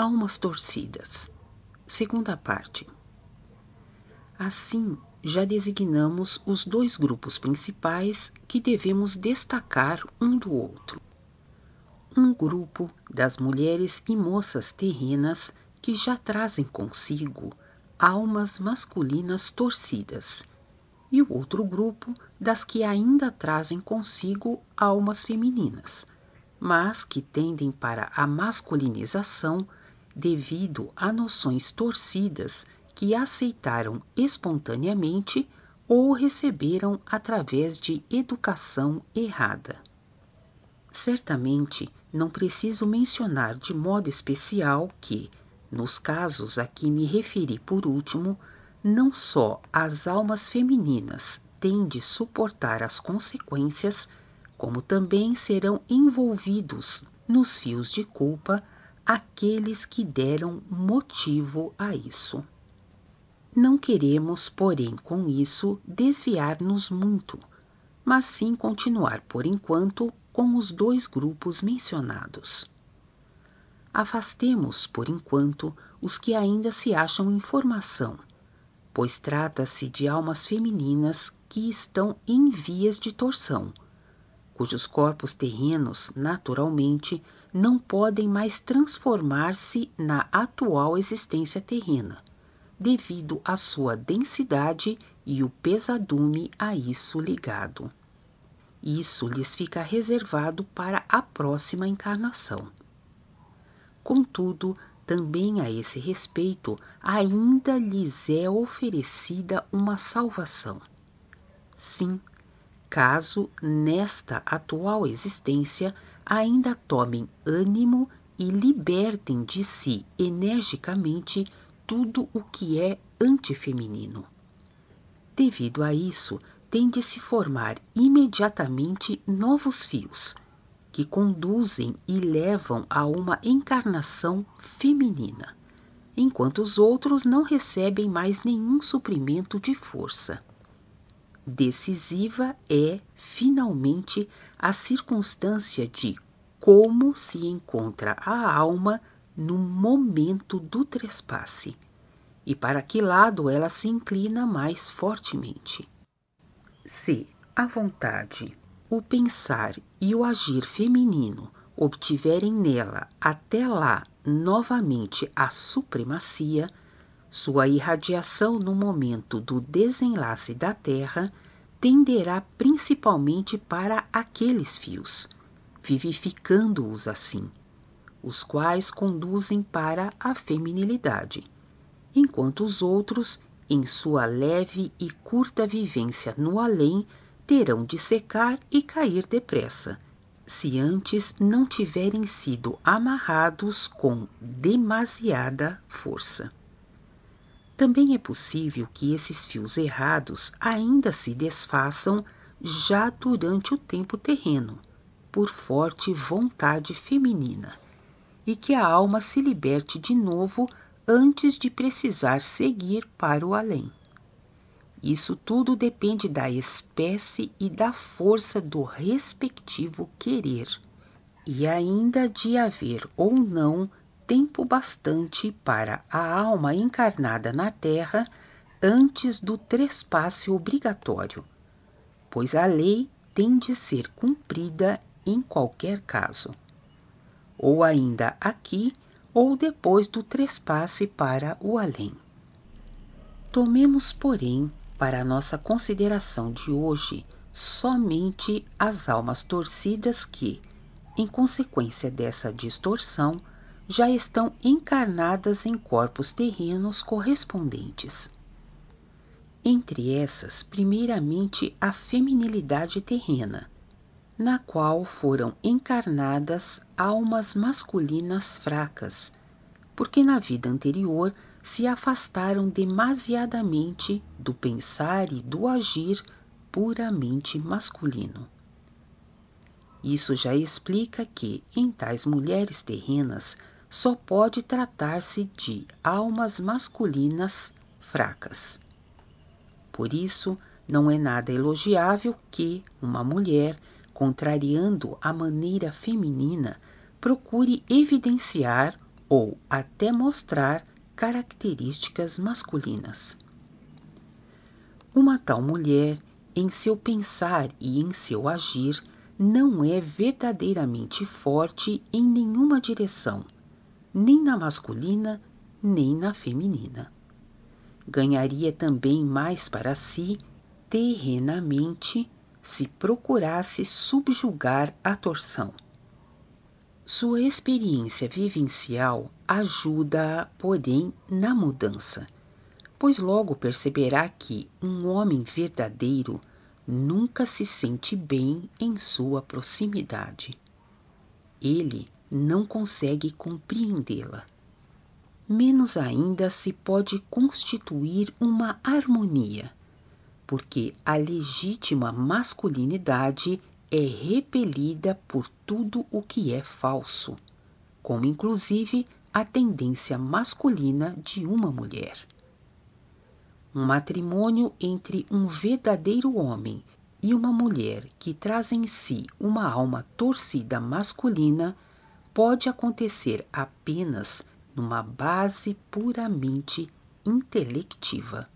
Almas Torcidas. Segunda parte. Assim, já designamos os dois grupos principais que devemos destacar um do outro. Um grupo das mulheres e moças terrenas que já trazem consigo almas masculinas torcidas, e o outro grupo das que ainda trazem consigo almas femininas, mas que tendem para a masculinização devido a noções torcidas que aceitaram espontaneamente ou receberam através de educação errada. Certamente não preciso mencionar de modo especial que, nos casos a que me referi por último, não só as almas femininas têm de suportar as consequências, como também serão envolvidos nos fios de culpa aqueles que deram motivo a isso. Não queremos, porém, com isso desviar-nos muito, mas sim continuar por enquanto com os dois grupos mencionados. Afastemos, por enquanto, os que ainda se acham em formação, pois trata-se de almas femininas que estão em vias de torção cujos corpos terrenos, naturalmente, não podem mais transformar-se na atual existência terrena, devido à sua densidade e o pesadume a isso ligado. Isso lhes fica reservado para a próxima encarnação. Contudo, também a esse respeito, ainda lhes é oferecida uma salvação. Sim, caso nesta atual existência ainda tomem ânimo e libertem de si energicamente tudo o que é antifeminino. Devido a isso, tem de se formar imediatamente novos fios, que conduzem e levam a uma encarnação feminina, enquanto os outros não recebem mais nenhum suprimento de força. Decisiva é, finalmente, a circunstância de como se encontra a alma no momento do trespasse e para que lado ela se inclina mais fortemente. Se a vontade, o pensar e o agir feminino obtiverem nela até lá novamente a supremacia, sua irradiação no momento do desenlace da Terra tenderá principalmente para aqueles fios, vivificando-os assim, os quais conduzem para a feminilidade, enquanto os outros, em sua leve e curta vivência no além, terão de secar e cair depressa, se antes não tiverem sido amarrados com demasiada força. Também é possível que esses fios errados ainda se desfaçam já durante o tempo terreno, por forte vontade feminina, e que a alma se liberte de novo antes de precisar seguir para o além. Isso tudo depende da espécie e da força do respectivo querer, e ainda de haver ou não tempo bastante para a alma encarnada na Terra antes do trespasse obrigatório, pois a lei tem de ser cumprida em qualquer caso, ou ainda aqui ou depois do trespasse para o além. Tomemos, porém, para nossa consideração de hoje somente as almas torcidas que, em consequência dessa distorção, já estão encarnadas em corpos terrenos correspondentes. Entre essas, primeiramente a feminilidade terrena, na qual foram encarnadas almas masculinas fracas, porque na vida anterior se afastaram demasiadamente do pensar e do agir puramente masculino. Isso já explica que, em tais mulheres terrenas, só pode tratar-se de almas masculinas fracas. Por isso, não é nada elogiável que uma mulher, contrariando a maneira feminina, procure evidenciar ou até mostrar características masculinas. Uma tal mulher, em seu pensar e em seu agir, não é verdadeiramente forte em nenhuma direção nem na masculina, nem na feminina. Ganharia também mais para si terrenamente se procurasse subjugar a torção. Sua experiência vivencial ajuda-a, porém, na mudança, pois logo perceberá que um homem verdadeiro nunca se sente bem em sua proximidade. Ele não consegue compreendê-la. Menos ainda se pode constituir uma harmonia, porque a legítima masculinidade é repelida por tudo o que é falso, como inclusive a tendência masculina de uma mulher. Um matrimônio entre um verdadeiro homem e uma mulher que traz em si uma alma torcida masculina pode acontecer apenas numa base puramente intelectiva.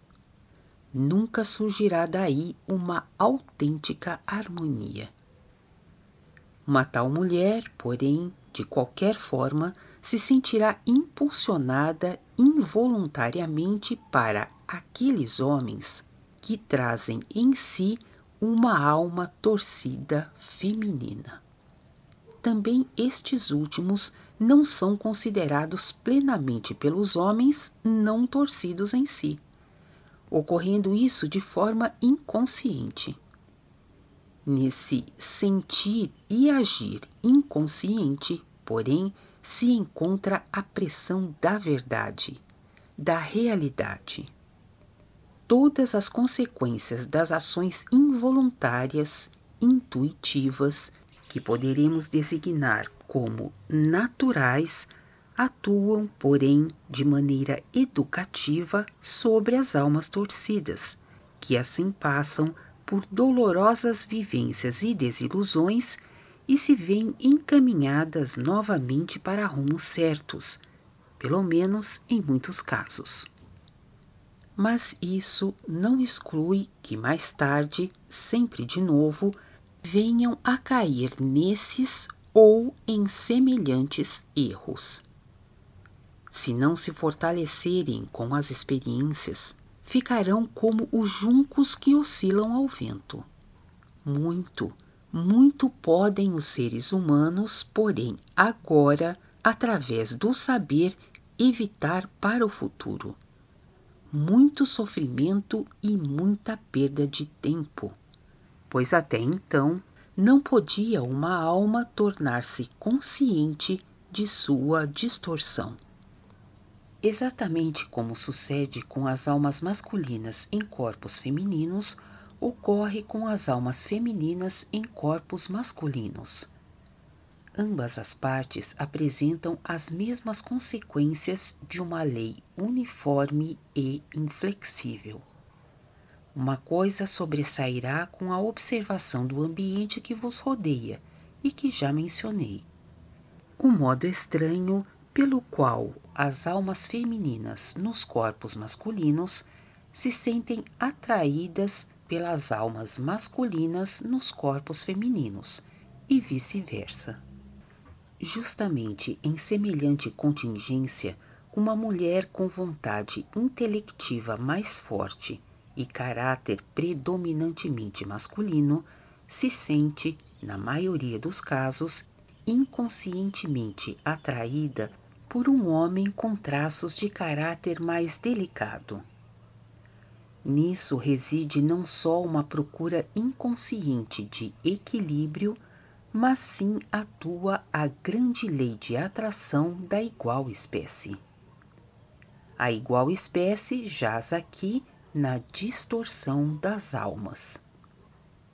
Nunca surgirá daí uma autêntica harmonia. Uma tal mulher, porém, de qualquer forma, se sentirá impulsionada involuntariamente para aqueles homens que trazem em si uma alma torcida feminina também estes últimos não são considerados plenamente pelos homens não torcidos em si, ocorrendo isso de forma inconsciente. Nesse sentir e agir inconsciente, porém, se encontra a pressão da verdade, da realidade. Todas as consequências das ações involuntárias, intuitivas, que poderemos designar como naturais, atuam, porém, de maneira educativa sobre as almas torcidas, que assim passam por dolorosas vivências e desilusões e se veem encaminhadas novamente para rumos certos, pelo menos em muitos casos. Mas isso não exclui que mais tarde, sempre de novo, venham a cair nesses ou em semelhantes erros. Se não se fortalecerem com as experiências, ficarão como os juncos que oscilam ao vento. Muito, muito podem os seres humanos, porém, agora, através do saber, evitar para o futuro. Muito sofrimento e muita perda de tempo pois até então não podia uma alma tornar-se consciente de sua distorção. Exatamente como sucede com as almas masculinas em corpos femininos, ocorre com as almas femininas em corpos masculinos. Ambas as partes apresentam as mesmas consequências de uma lei uniforme e inflexível. Uma coisa sobressairá com a observação do ambiente que vos rodeia e que já mencionei. O modo estranho pelo qual as almas femininas nos corpos masculinos se sentem atraídas pelas almas masculinas nos corpos femininos e vice-versa. Justamente em semelhante contingência, uma mulher com vontade intelectiva mais forte e caráter predominantemente masculino, se sente, na maioria dos casos, inconscientemente atraída por um homem com traços de caráter mais delicado. Nisso reside não só uma procura inconsciente de equilíbrio, mas sim atua a grande lei de atração da igual espécie. A igual espécie jaz aqui na distorção das almas.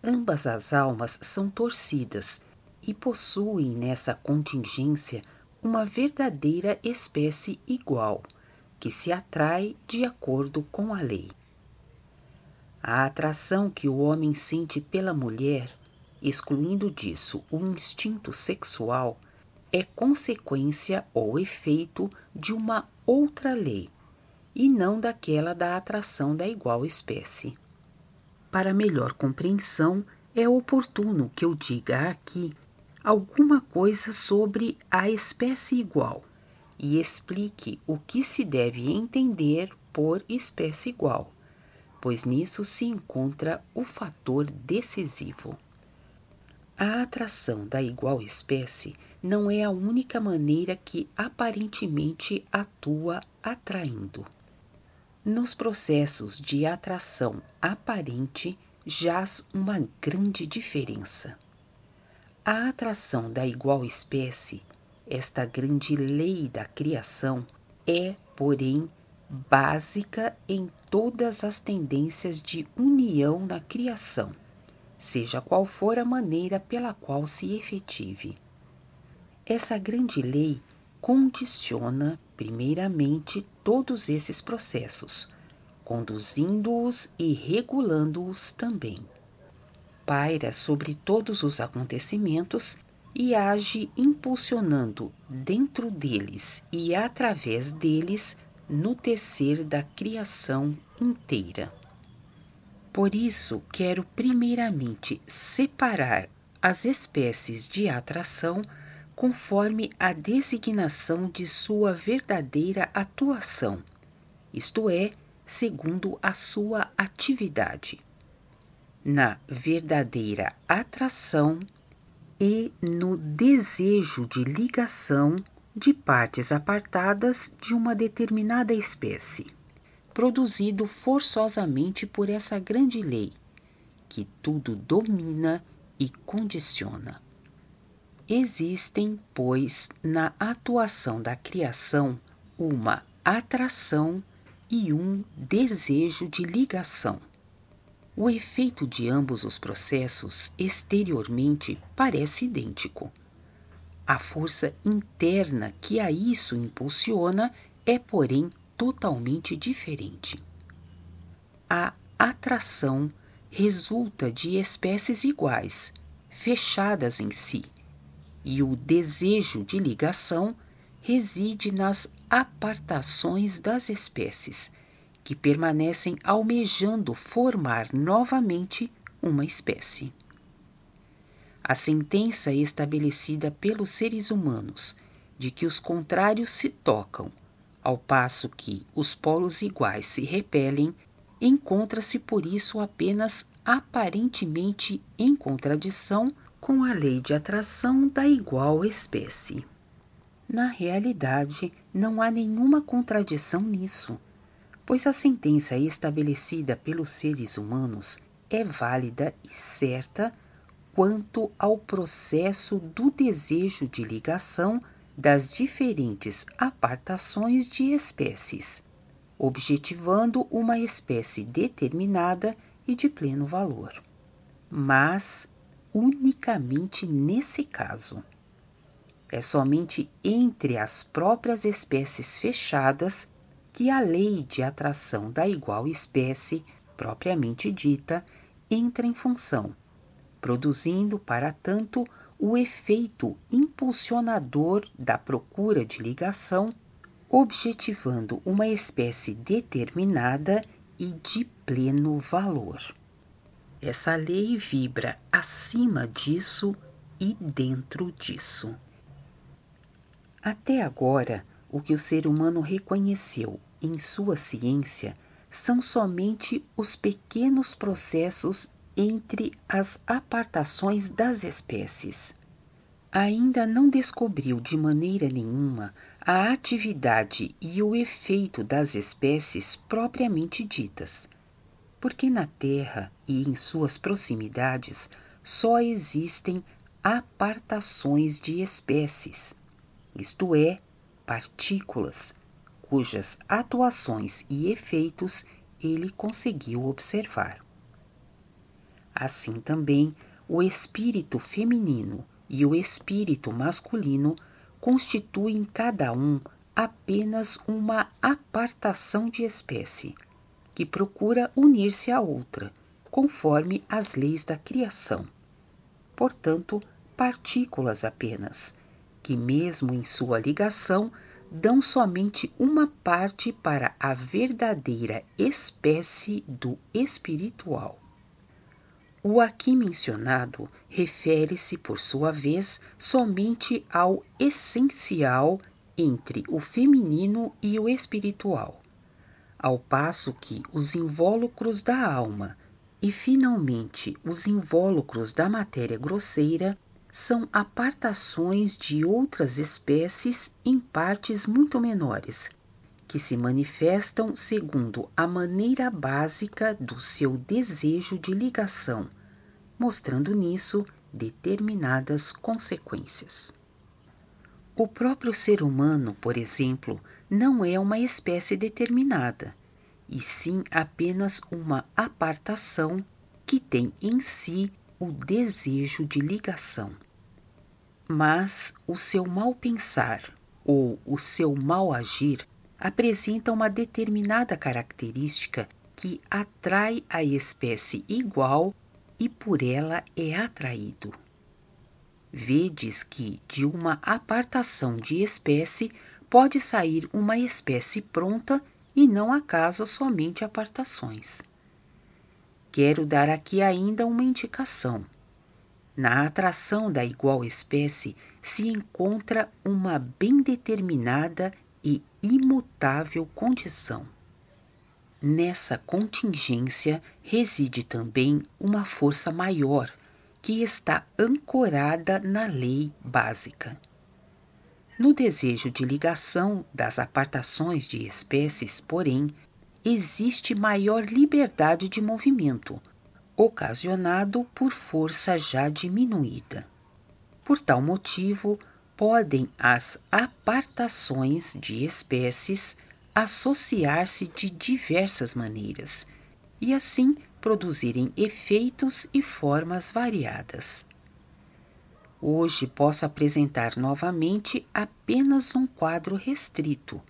Ambas as almas são torcidas e possuem nessa contingência uma verdadeira espécie igual, que se atrai de acordo com a lei. A atração que o homem sente pela mulher, excluindo disso o instinto sexual, é consequência ou efeito de uma outra lei, e não daquela da atração da igual espécie. Para melhor compreensão, é oportuno que eu diga aqui alguma coisa sobre a espécie igual e explique o que se deve entender por espécie igual, pois nisso se encontra o fator decisivo. A atração da igual espécie não é a única maneira que aparentemente atua atraindo. Nos processos de atração aparente jaz uma grande diferença. A atração da igual espécie, esta grande lei da criação, é, porém, básica em todas as tendências de união na criação, seja qual for a maneira pela qual se efetive. Essa grande lei condiciona, primeiramente, todos esses processos, conduzindo-os e regulando-os também. Paira sobre todos os acontecimentos e age impulsionando dentro deles e através deles no tecer da criação inteira. Por isso, quero primeiramente separar as espécies de atração conforme a designação de sua verdadeira atuação, isto é, segundo a sua atividade, na verdadeira atração e no desejo de ligação de partes apartadas de uma determinada espécie, produzido forçosamente por essa grande lei, que tudo domina e condiciona. Existem, pois, na atuação da criação uma atração e um desejo de ligação. O efeito de ambos os processos exteriormente parece idêntico. A força interna que a isso impulsiona é, porém, totalmente diferente. A atração resulta de espécies iguais, fechadas em si e o desejo de ligação reside nas apartações das espécies, que permanecem almejando formar novamente uma espécie. A sentença é estabelecida pelos seres humanos de que os contrários se tocam, ao passo que os polos iguais se repelem, encontra-se por isso apenas aparentemente em contradição com a lei de atração da igual espécie. Na realidade, não há nenhuma contradição nisso, pois a sentença estabelecida pelos seres humanos é válida e certa quanto ao processo do desejo de ligação das diferentes apartações de espécies, objetivando uma espécie determinada e de pleno valor. Mas unicamente nesse caso. É somente entre as próprias espécies fechadas que a lei de atração da igual espécie, propriamente dita, entra em função, produzindo, para tanto, o efeito impulsionador da procura de ligação, objetivando uma espécie determinada e de pleno valor. Essa lei vibra acima disso e dentro disso. Até agora, o que o ser humano reconheceu em sua ciência são somente os pequenos processos entre as apartações das espécies. Ainda não descobriu de maneira nenhuma a atividade e o efeito das espécies propriamente ditas porque na terra e em suas proximidades só existem apartações de espécies, isto é, partículas, cujas atuações e efeitos ele conseguiu observar. Assim também, o espírito feminino e o espírito masculino constituem cada um apenas uma apartação de espécie que procura unir-se à outra, conforme as leis da criação. Portanto, partículas apenas, que, mesmo em sua ligação, dão somente uma parte para a verdadeira espécie do espiritual. O aqui mencionado refere-se, por sua vez, somente ao essencial entre o feminino e o espiritual ao passo que os invólucros da alma e, finalmente, os invólucros da matéria grosseira são apartações de outras espécies em partes muito menores, que se manifestam segundo a maneira básica do seu desejo de ligação, mostrando nisso determinadas consequências. O próprio ser humano, por exemplo, não é uma espécie determinada, e sim apenas uma apartação que tem em si o desejo de ligação. Mas o seu mal pensar ou o seu mal agir apresenta uma determinada característica que atrai a espécie igual e por ela é atraído. Vedes que de uma apartação de espécie pode sair uma espécie pronta e não acaso somente apartações. Quero dar aqui ainda uma indicação. Na atração da igual espécie se encontra uma bem determinada e imutável condição. Nessa contingência reside também uma força maior que está ancorada na lei básica. No desejo de ligação das apartações de espécies, porém, existe maior liberdade de movimento, ocasionado por força já diminuída. Por tal motivo, podem as apartações de espécies associar-se de diversas maneiras e assim produzirem efeitos e formas variadas. Hoje posso apresentar novamente apenas um quadro restrito,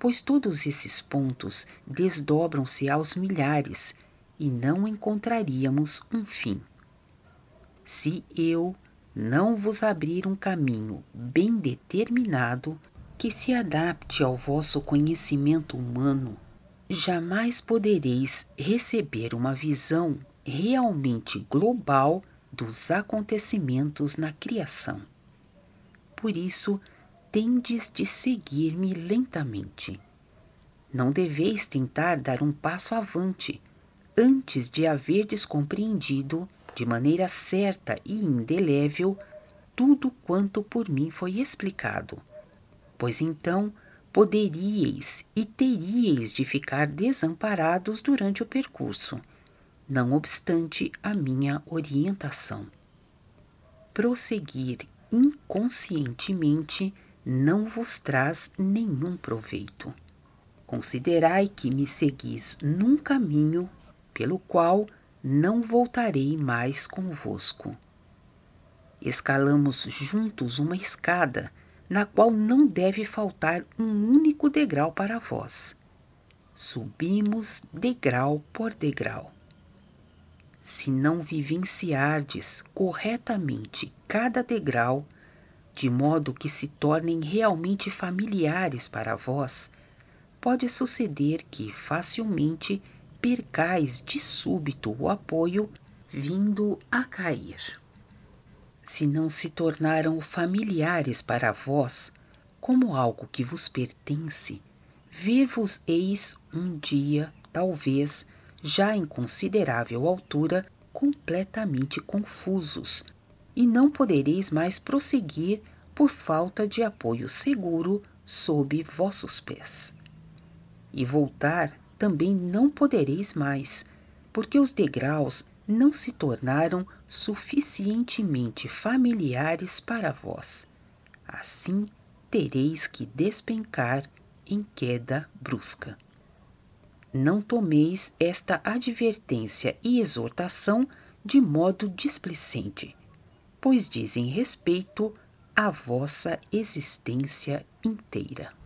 pois todos esses pontos desdobram-se aos milhares e não encontraríamos um fim. Se eu não vos abrir um caminho bem determinado que se adapte ao vosso conhecimento humano, jamais podereis receber uma visão realmente global dos acontecimentos na criação. Por isso, tendes de seguir-me lentamente. Não deveis tentar dar um passo avante antes de haverdes compreendido, de maneira certa e indelével, tudo quanto por mim foi explicado, pois então poderíeis e teríeis de ficar desamparados durante o percurso não obstante a minha orientação. Prosseguir inconscientemente não vos traz nenhum proveito. Considerai que me seguis num caminho pelo qual não voltarei mais convosco. Escalamos juntos uma escada na qual não deve faltar um único degrau para vós. Subimos degrau por degrau se não vivenciardes corretamente cada degrau, de modo que se tornem realmente familiares para vós, pode suceder que facilmente percais de súbito o apoio vindo a cair. Se não se tornaram familiares para vós, como algo que vos pertence, ver-vos-eis um dia, talvez, já em considerável altura, completamente confusos, e não podereis mais prosseguir por falta de apoio seguro sob vossos pés. E voltar também não podereis mais, porque os degraus não se tornaram suficientemente familiares para vós. Assim tereis que despencar em queda brusca não tomeis esta advertência e exortação de modo displicente, pois dizem respeito à vossa existência inteira.